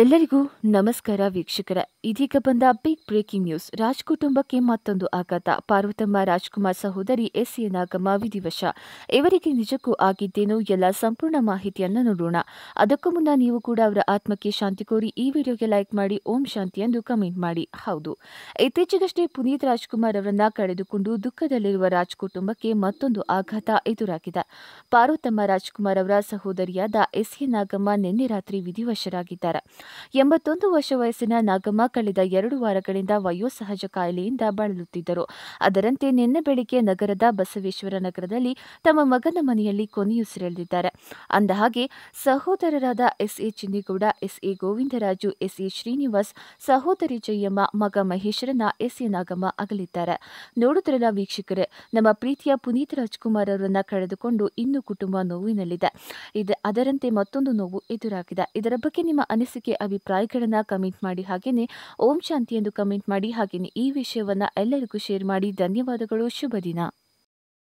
ಎಲ್ಲರಿಗೂ ನಮಸ್ಕಾರ ವೀಕ್ಷಕರ ಇದೀಗ ಬಂದ ಬಿಗ್ ಬ್ರೇಕಿಂಗ್ ನ್ಯೂಸ್ ರಾಜ್ ಕುಟುಂಬಕ್ಕೆ ಮತ್ತೊಂದು ಆಘಾತ ಪಾರ್ವತಮ್ಮ ರಾಜ್ಕುಮಾರ್ ಸಹೋದರಿ ಎಸ್ ಎ ನಾಗಮ್ಮ ವಿಧಿವಶ ಇವರಿಗೆ ನಿಜಕ್ಕೂ ಆಗಿದ್ದೇನೋ ಎಲ್ಲ ಸಂಪೂರ್ಣ ಮಾಹಿತಿಯನ್ನು ನೋಡೋಣ ಅದಕ್ಕೂ ಮುನ್ನ ನೀವು ಕೂಡ ಅವರ ಆತ್ಮಕ್ಕೆ ಶಾಂತಿ ಕೋರಿ ಈ ವಿಡಿಯೋಗೆ ಲೈಕ್ ಮಾಡಿ ಓಂ ಶಾಂತಿ ಎಂದು ಕಮೆಂಟ್ ಮಾಡಿ ಹೌದು ಇತ್ತೀಚೆಗಷ್ಟೇ ಪುನೀತ್ ರಾಜ್ಕುಮಾರ್ ಅವರನ್ನ ಕಳೆದುಕೊಂಡು ದುಃಖದಲ್ಲಿರುವ ರಾಜ್ ಕುಟುಂಬಕ್ಕೆ ಮತ್ತೊಂದು ಆಘಾತ ಎದುರಾಗಿದೆ ಪಾರ್ವತಮ್ಮ ರಾಜ್ಕುಮಾರ್ ಅವರ ಸಹೋದರಿಯಾದ ಎಸ್ ಎ ನಾಗಮ್ಮ ನಿನ್ನೆ ರಾತ್ರಿ ವಿಧಿವಶರಾಗಿದ್ದಾರೆ ಎಂಬತ್ತೊಂದು ವರ್ಷ ವಯಸ್ಸಿನ ನಾಗಮ್ಮ ಕಳೆದ ಎರಡು ವಾರಗಳಿಂದ ವಯೋಸಹಜ ಕಾಯಿಲೆಯಿಂದ ಬಳಲುತ್ತಿದ್ದರು ಅದರಂತೆ ನಿನ್ನೆ ಬೆಳಿಗ್ಗೆ ನಗರದ ಬಸವೇಶ್ವರ ನಗರದಲ್ಲಿ ತಮ್ಮ ಮಗನ ಮನೆಯಲ್ಲಿ ಕೊನೆಯುಸಿರೆಳೆದಿದ್ದಾರೆ ಅಂದಹಾಗೆ ಸಹೋದರರಾದ S A Chinnigowda S A Govindaraju S A Srinivas ಸಹೋದರಿ ಜಯಮ್ಮ ಮಗ ಮಹೇಶ್ವರನ ಎಸ್ಎ ನಾಗಮ್ಮ ಅಗಲಿದ್ದಾರೆ ನೋಡುತ್ತಿರಲ್ಲ ವೀಕ್ಷಕರೇ ನಮ್ಮ ಪ್ರೀತಿಯ ಪುನೀತ್ ರಾಜ್ಕುಮಾರ್ ಅವರನ್ನ ಕಳೆದುಕೊಂಡು ಇನ್ನೂ ಕುಟುಂಬ ನೋವಿನಲ್ಲಿದೆ ಅದರಂತೆ ಮತ್ತೊಂದು ನೋವು ಎದುರಾಗಿದೆ ಇದರ ಬಗ್ಗೆ ನಿಮ್ಮ ಅನಿಸಿಕೆ ಅಭಿಪ್ರಾಯಗಳನ್ನ ಅಭಿಪ್ರಾಯಗಳನ್ನ ಕಮೆಂಟ್ ಮಾಡಿ ಹಾಗೇನೆ ಓಂ ಶಾಂತಿ ಎಂದು ಕಮೆಂಟ್ ಮಾಡಿ ಹಾಗೇನೆ ಈ ವಿಷಯವನ್ನ ಎಲ್ಲರಿಗೂ ಶೇರ್ ಮಾಡಿ ಧನ್ಯವಾದಗಳು ಶುಭ